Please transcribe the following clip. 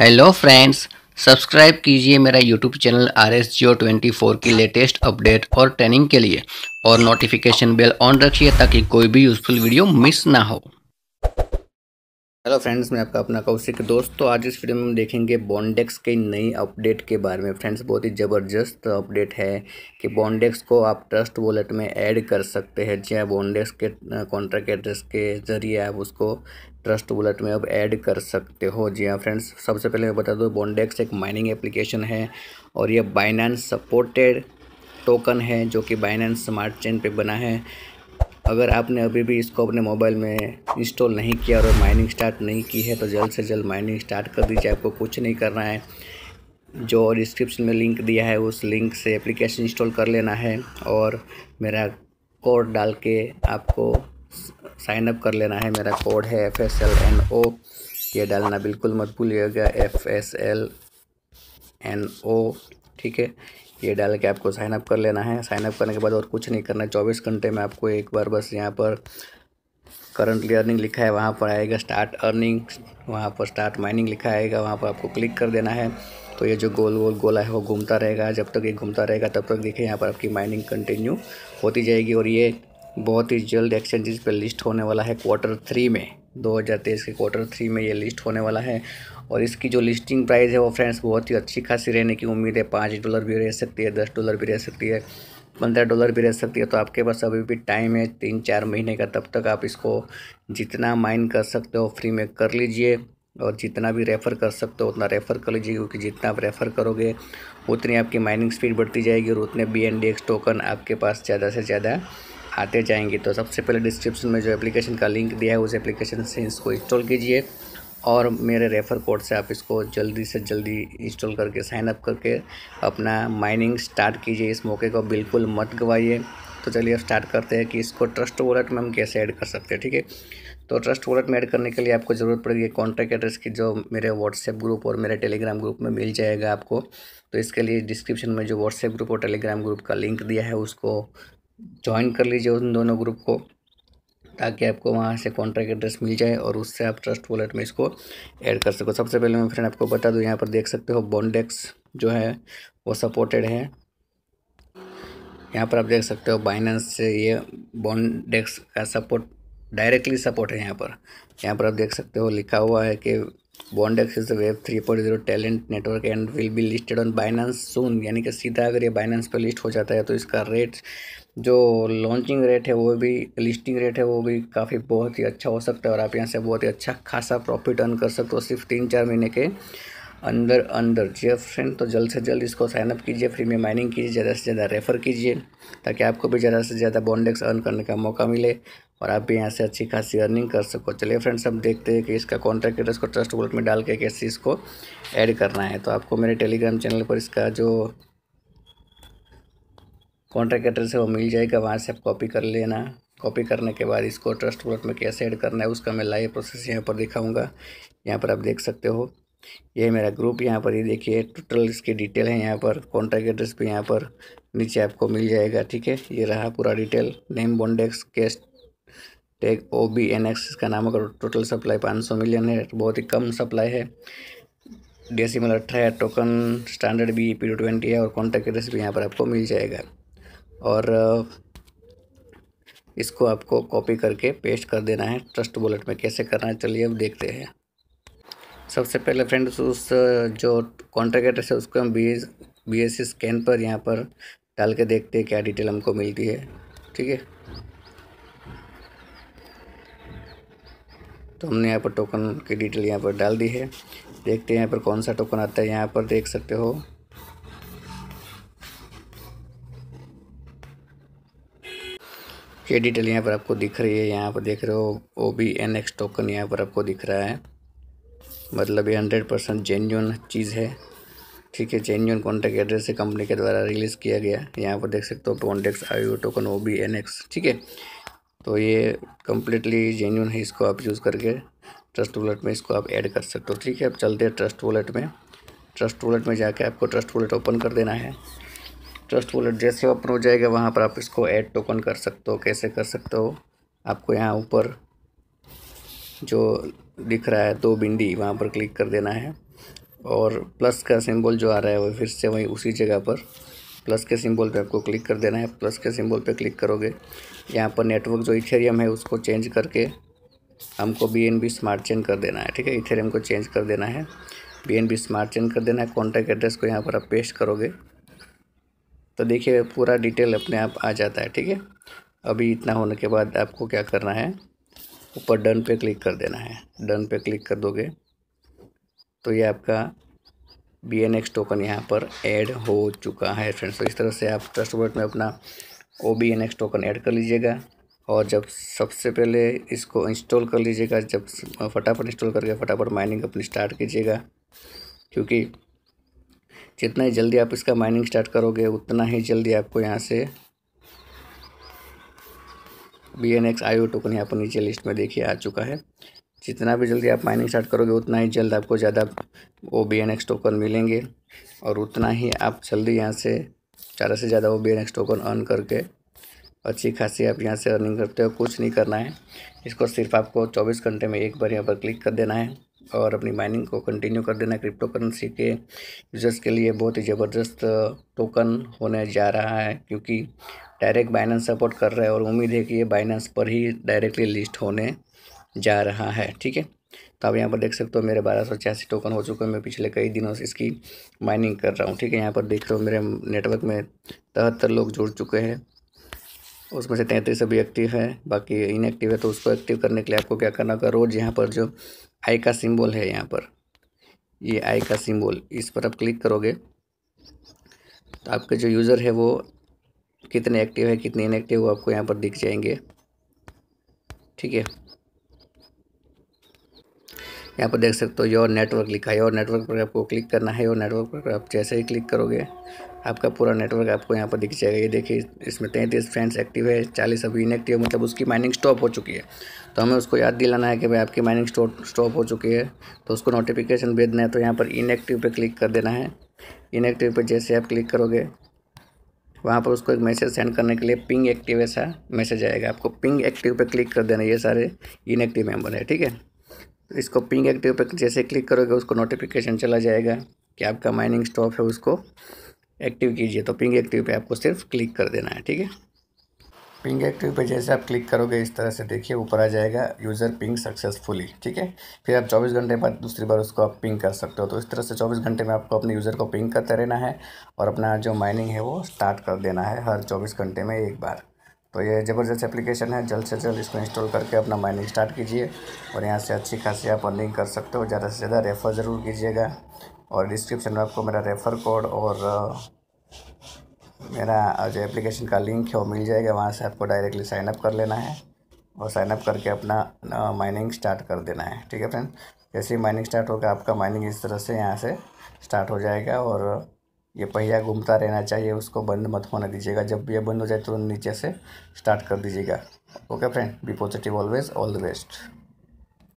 hello friends subscribe कीजिए मेरा YouTube channel R S Jio twenty four की लेटेस्ट अपडेट और ट्रेनिंग के लिए और नोटिफिकेशन बेल ऑन रखिए ताकि कोई भी यूज़फुल वीडियो मिस ना हो हेलो फ्रेंड्स मैं आपका अपना कौशिक दोस्त तो आज इस वीडियो में हम देखेंगे बॉन्डेक्स के नई अपडेट के बारे में फ्रेंड्स बहुत ही ज़बरदस्त अपडेट है कि बॉन्डेक्स को आप ट्रस्ट वॉलेट में ऐड कर सकते हैं जी बॉन्डेक्स हाँ, के कॉन्ट्रैक्ट एड्रेस के ज़रिए आप उसको ट्रस्ट वॉलेट में अब ऐड कर सकते हो जी हाँ फ्रेंड्स सबसे पहले मैं बता दूँ बॉन्डेक्स एक माइनिंग एप्लीकेशन है और यह बाइनेंस सपोर्टेड टोकन है जो कि बाइनेंस स्मार्ट चेन पे बना है अगर आपने अभी भी इसको अपने मोबाइल में इंस्टॉल नहीं किया और माइनिंग स्टार्ट नहीं की है तो जल्द से जल्द माइनिंग स्टार्ट कर दीजिए आपको कुछ नहीं करना है जो डिस्क्रिप्शन में लिंक दिया है उस लिंक से एप्लीकेशन इंस्टॉल कर लेना है और मेरा कोड डाल के आपको साइन अप कर लेना है मेरा कोड है F S L N O ये डालना बिल्कुल मत भूलिएगा F S L N O ठीक है ये डाल के आपको साइनअप कर लेना है साइनअप करने के बाद और कुछ नहीं करना है चौबीस घंटे में आपको एक बार बस यहाँ पर करंटली अर्निंग लिखा है वहाँ पर आएगा स्टार्ट अर्निंग वहाँ पर स्टार्ट माइनिंग लिखा आएगा वहाँ पर आपको क्लिक कर देना है तो ये जो गोल गोल गोला है वो घूमता रहेगा जब तक ये घूमता रहेगा तब तक देखिए यहाँ पर आपकी माइनिंग कंटिन्यू होती जाएगी और ये बहुत ही जल्द एक्सचेंजेस पर लिस्ट होने वाला है क्वार्टर थ्री में 2023 के क्वार्टर थ्री में ये लिस्ट होने वाला है और इसकी जो लिस्टिंग प्राइस है वो फ्रेंड्स बहुत ही अच्छी खासी रहने की उम्मीद है पाँच डॉलर भी रह सकती है दस डॉलर भी रह सकती है पंद्रह डॉलर भी रह सकती है तो आपके पास अभी भी टाइम है तीन चार महीने का तब तक आप इसको जितना माइन कर सकते हो फ्री में कर लीजिए और जितना भी रेफ़र कर सकते हो उतना रेफ़र कर लीजिए क्योंकि जितना आप रेफ़र करोगे उतनी आपकी माइनिंग स्पीड बढ़ती जाएगी और उतने B N D X token आपके पास ज़्यादा से ज़्यादा आते जाएंगे तो सबसे पहले डिस्क्रिप्शन में जो एप्लीकेशन का लिंक दिया है उस एप्लीकेशन से इसको इंस्टॉल कीजिए और मेरे रेफ़र कोड से आप इसको जल्दी से जल्दी इंस्टॉल करके साइन अप करके अपना माइनिंग स्टार्ट कीजिए इस मौके को बिल्कुल मत गवाइए तो चलिए स्टार्ट करते हैं कि इसको ट्रस्ट वॉलेट में हम कैसे ऐड कर सकते हैं ठीक है तो ट्रस्ट वॉलेट में ऐड करने के लिए आपको ज़रूरत पड़ेगी कॉन्टैक्ट एड्रेस की जो मेरे व्हाट्सएप ग्रुप और मेरे टेलीग्राम ग्रुप में मिल जाएगा आपको तो इसके लिए डिस्क्रिप्शन में जो व्हाट्सएप ग्रुप और टेलीग्राम ग्रुप का लिंक दिया है उसको ज्वाइन कर लीजिए उन दोनों ग्रुप को ताकि आपको वहाँ से कॉन्ट्रैक्ट एड्रेस मिल जाए और उससे आप ट्रस्ट वॉलेट में इसको ऐड कर सको सबसे पहले मैं फ्रेंड आपको बता दूँ यहाँ पर देख सकते हो बॉन्डेक्स जो है वो सपोर्टेड है यहाँ पर आप देख सकते हो बाइनेंस से ये बॉन्डेक्स का सपोर्ट डायरेक्टली सपोर्ट है यहाँ पर यहाँ पर आप देख सकते हो लिखा हुआ है कि Bondex is web three point zero talent network and will be listed on Binance soon यानी कि सीधा अगर ये बाइनेंस पर लिस्ट हो जाता है तो इसका रेट जो लॉन्चिंग रेट है वो भी लिस्टिंग रेट है वो भी काफ़ी बहुत ही अच्छा हो सकता है और आप यहाँ से बहुत ही अच्छा खासा प्रॉफिट अर्न कर सकते हो सिर्फ तीन चार महीने के अंदर अंदर जी फ्रेंड हाँ, तो जल्द से जल्द इसको साइनअप कीजिए फ्री में माइनिंग कीजिए ज़्यादा से ज़्यादा रेफ़र कीजिए ताकि आपको भी ज़्यादा से ज़्यादा बॉन्डेक्स अर्न करने का मौका मिले और आप भी यहाँ से अच्छी खासी अर्निंग कर सको चलिए फ्रेंड्स अब देखते हैं कि इसका कॉन्ट्रैक्ट एड्रेस को ट्रस्ट वॉलेट में डाल के कैसे इसको ऐड करना है तो आपको मेरे टेलीग्राम चैनल पर इसका जो कॉन्ट्रैक्ट एड्रेस है वो मिल जाएगा वहाँ से आप कॉपी कर लेना कॉपी करने के बाद इसको ट्रस्ट वॉलेट में कैसे ऐड करना है उसका मैं लाइव प्रोसेस यहाँ पर दिखाऊँगा यहाँ पर आप देख सकते हो ये मेरा ग्रुप यहाँ पर ये देखिए टोटल इसकी डिटेल है यहाँ पर कॉन्टैक्ट एड्रेस भी यहाँ पर नीचे आपको मिल जाएगा ठीक है ये रहा पूरा detail name Bondex cashtag O B N X इसका नाम अगर टोटल सप्लाई पाँच सौ मिलियन है तो बहुत ही कम सप्लाई है डेसिमल अट्ठा है टोकन स्टैंडर्ड भी पी टू ट्वेंटी है और कॉन्टैक्ट एड्रेस भी यहाँ पर आपको मिल जाएगा और इसको आपको कॉपी करके पेस्ट कर देना है ट्रस्ट वॉलेट में कैसे करना है चलिए अब देखते हैं सबसे पहले फ्रेंड्स उस जो कॉन्ट्रैक्टर है उसको हम B S B S scan पर यहाँ पर डाल के देखते हैं क्या डिटेल हमको मिलती है ठीक है तो हमने यहाँ पर टोकन की डिटेल यहाँ पर डाल दी है देखते हैं यहाँ पर कौन सा टोकन आता है यहाँ पर देख सकते हो ये डिटेल यहाँ पर आपको दिख रही है यहाँ पर देख रहे हो O B N X token यहाँ पर आपको दिख रहा है मतलब ये हंड्रेड परसेंट जेन्यून चीज़ है ठीक है जेन्यून कॉन्टैक्ट एड्रेस से कंपनी के द्वारा रिलीज़ किया गया यहाँ पर देख सकते हो contacts I token O B N X ठीक है तो ये कम्प्लीटली जेन्यून है इसको आप यूज़ करके ट्रस्ट वॉलेट में इसको आप ऐड कर सकते हो ठीक है अब चलते हैं ट्रस्ट वॉलेट में ट्रस्ट वॉलेट में जाके आपको ट्रस्ट वॉलेट ओपन कर देना है ट्रस्ट वॉलेट जैसे ओपन हो जाएगा वहाँ पर आप इसको ऐड टोकन कर सकते हो कैसे कर सकते हो आपको यहाँ ऊपर जो दिख रहा है दो बिंदी वहाँ पर क्लिक कर देना है और प्लस का सिंबल जो आ रहा है वो फिर से वहीं उसी जगह पर प्लस के सिंबल पे आपको क्लिक कर देना है प्लस के सिंबल पे क्लिक करोगे यहाँ पर नेटवर्क जो इथेरियम है उसको चेंज करके हमको B N B smart change कर देना है ठीक है इथेरियम को चेंज कर देना है B N B smart change कर देना है कॉन्टैक्ट एड्रेस को यहाँ पर आप पेस्ट करोगे तो देखिए पूरा डिटेल अपने आप आ जाता है ठीक है अभी इतना होने के बाद आपको क्या करना है ऊपर डन पे क्लिक कर देना है डन पे क्लिक कर दोगे तो ये आपका बी एन एक्स टोकन यहाँ पर ऐड हो चुका है फ्रेंड्स तो इस तरह से आप ट्रस्ट वर्ड में अपना O B N X token add कर लीजिएगा और जब सबसे पहले इसको इंस्टॉल कर लीजिएगा जब फटाफट इंस्टॉल करके फटाफट माइनिंग अपनी स्टार्ट कीजिएगा क्योंकि जितना ही जल्दी आप इसका माइनिंग स्टार्ट करोगे उतना ही जल्दी आपको यहाँ से B N X I O token यहाँ पर नीचे लिस्ट में देखिए आ चुका है जितना भी जल्दी आप माइनिंग स्टार्ट करोगे उतना ही जल्द आपको ज़्यादा वो बी एन एक्स टोकन मिलेंगे और उतना ही आप जल्दी यहाँ से ज़्यादा से ज़्यादा वो B N X token earn करके अच्छी खासी आप यहाँ से अर्निंग करते हो कुछ नहीं करना है इसको सिर्फ आपको चौबीस घंटे में एक बार यहाँ पर क्लिक कर देना है और अपनी माइनिंग को कंटिन्यू कर देना क्रिप्टो करेंसी के यूजर्स के लिए बहुत ही ज़बरदस्त टोकन होने जा रहा है क्योंकि डायरेक्ट बाइनेंस सपोर्ट कर रहे हैं और उम्मीद है कि ये बाइनेंस पर ही डायरेक्टली लिस्ट होने जा रहा है ठीक है तो आप यहाँ पर देख सकते हो मेरे बारह सौ छियासी टोकन हो चुके हैं मैं पिछले कई दिनों से इसकी माइनिंग कर रहा हूँ ठीक है यहाँ पर देख रहे हो मेरे नेटवर्क में तिहत्तर लोग जुड़ चुके हैं उसमें से तैंतीस अभी एक्टिव है बाकी इनएक्टिव है तो उसको एक्टिव करने के लिए आपको क्या करना होगा रोज़ यहाँ पर जो आई का सिंबल है यहाँ पर ये आई का सिंबल इस पर आप क्लिक करोगे तो आपके जो यूज़र है वो कितने एक्टिव है कितने इनएक्टिव वो आपको यहाँ पर दिख जाएंगे ठीक है यहाँ पर देख सकते हो योर नेटवर्क लिखा है और नेटवर्क पर आपको क्लिक करना है और नेटवर्क पर आप जैसे ही क्लिक करोगे आपका पूरा नेटवर्क आपको यहाँ पर दिख जाएगा ये देखिए इसमें तैंतीस फ्रेंड्स एक्टिव है चालीस अभी इनएक्टिव मतलब उसकी माइनिंग स्टॉप हो चुकी है तो हमें उसको याद दिलाना है कि भाई आपकी माइनिंग स्टॉप हो चुकी है तो उसको नोटिफिकेशन भेजना है तो यहाँ पर इनएक्टिव पर क्लिक कर देना है इनएक्टिव पर जैसे आप क्लिक करोगे वहाँ पर उसको एक मैसेज सेंड करने के लिए पिंग एक्टिव ऐसा मैसेज आएगा आपको पिंग एक्टिव पर क्लिक कर देना ये सारे इनएक्टिव मेम्बर है ठीक है इसको पिंग एक्टिव पर जैसे क्लिक करोगे उसको नोटिफिकेशन चला जाएगा कि आपका माइनिंग स्टॉप है उसको एक्टिव कीजिए तो पिंग एक्टिव पे आपको सिर्फ क्लिक कर देना है ठीक है पिंग एक्टिव पे जैसे आप क्लिक करोगे इस तरह से देखिए ऊपर आ जाएगा यूज़र पिंग सक्सेसफुली ठीक है फिर आप 24 घंटे बाद दूसरी बार उसको आप पिंग कर सकते हो तो इस तरह से 24 घंटे में आपको अपने यूज़र को पिंग करते रहना है और अपना जो माइनिंग है वो स्टार्ट कर देना है हर 24 घंटे में एक बार तो ये ज़बरदस्त एप्लीकेशन है जल्द से जल्द इसको इंस्टॉल करके अपना माइनिंग स्टार्ट कीजिए और यहाँ से अच्छी खासी आप अर्निंग कर सकते हो ज़्यादा से ज़्यादा रेफ़र ज़रूर कीजिएगा और डिस्क्रिप्शन में आपको मेरा रेफ़र कोड और मेरा जो एप्लीकेशन का लिंक है वो मिल जाएगा वहाँ से आपको डायरेक्टली साइनअप कर लेना है और साइनअप करके अपना माइनिंग स्टार्ट कर देना है ठीक है फ्रेंड जैसे ही माइनिंग स्टार्ट होगा आपका माइनिंग इस तरह से यहाँ से स्टार्ट हो जाएगा और ये पहिया घूमता रहना चाहिए उसको बंद मत होने दीजिएगा जब ये बंद हो जाए तो नीचे से स्टार्ट कर दीजिएगा okay friend be positive always all the best